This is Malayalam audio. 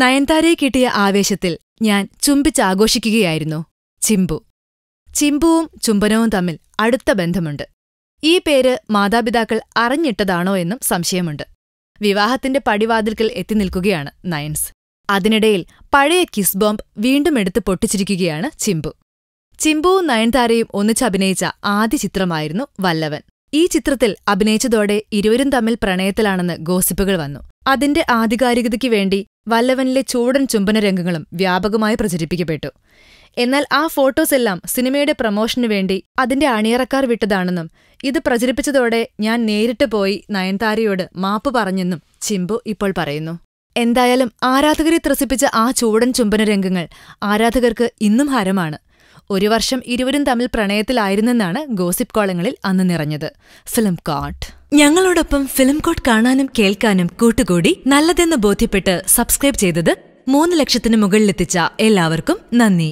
നയൻതാരയെ കിട്ടിയ ആവേശത്തിൽ ഞാൻ ചുംബിച്ചാഘോഷിക്കുകയായിരുന്നു ചിമ്പു ചിമ്പുവും ചുംബനവും തമ്മിൽ അടുത്ത ബന്ധമുണ്ട് ഈ പേര് മാതാപിതാക്കൾ അറിഞ്ഞിട്ടതാണോ എന്നും സംശയമുണ്ട് വിവാഹത്തിന്റെ പടിവാതിൽക്കൽ എത്തി നിൽക്കുകയാണ് നയൻസ് അതിനിടയിൽ പഴയ കിസ് ബോംബ് വീണ്ടും എടുത്ത് പൊട്ടിച്ചിരിക്കുകയാണ് ചിമ്പു ചിമ്പുവും നയൻതാരയും ഒന്നിച്ചഭിനയിച്ച ആദ്യ ചിത്രമായിരുന്നു വല്ലവൻ ഈ ചിത്രത്തിൽ അഭിനയിച്ചതോടെ ഇരുവരും തമ്മിൽ പ്രണയത്തിലാണെന്ന് ഗോസിപ്പുകൾ വന്നു അതിന്റെ ആധികാരികതയ്ക്ക് വേണ്ടി വല്ലവനിലെ ചൂടൻ ചുംബന രംഗങ്ങളും വ്യാപകമായി പ്രചരിപ്പിക്കപ്പെട്ടു എന്നാൽ ആ ഫോട്ടോസ് എല്ലാം സിനിമയുടെ പ്രമോഷനു വേണ്ടി അതിന്റെ അണിയറക്കാർ വിട്ടതാണെന്നും ഇത് പ്രചരിപ്പിച്ചതോടെ ഞാൻ നേരിട്ട് പോയി നയൻതാരയോട് മാപ്പ് പറഞ്ഞെന്നും ചിമ്പു ഇപ്പോൾ പറയുന്നു എന്തായാലും ആരാധകരെ ത്രസിപ്പിച്ച ആ ചൂടൻ ചുംബന രംഗങ്ങൾ ആരാധകർക്ക് ഇന്നും ഹരമാണ് ഒരു വർഷം ഇരുവരും തമ്മിൽ പ്രണയത്തിലായിരുന്നെന്നാണ് ഗോസിപ്പ് കോളങ്ങളിൽ അന്ന് നിറഞ്ഞത് ഫിലിം കോട്ട് ഞങ്ങളോടൊപ്പം ഫിലിം കോട്ട് കാണാനും കേൾക്കാനും കൂട്ടുകൂടി നല്ലതെന്ന് ബോധ്യപ്പെട്ട് സബ്സ്ക്രൈബ് ചെയ്തത് മൂന്ന് ലക്ഷത്തിന് മുകളിലെത്തിച്ച എല്ലാവർക്കും നന്ദി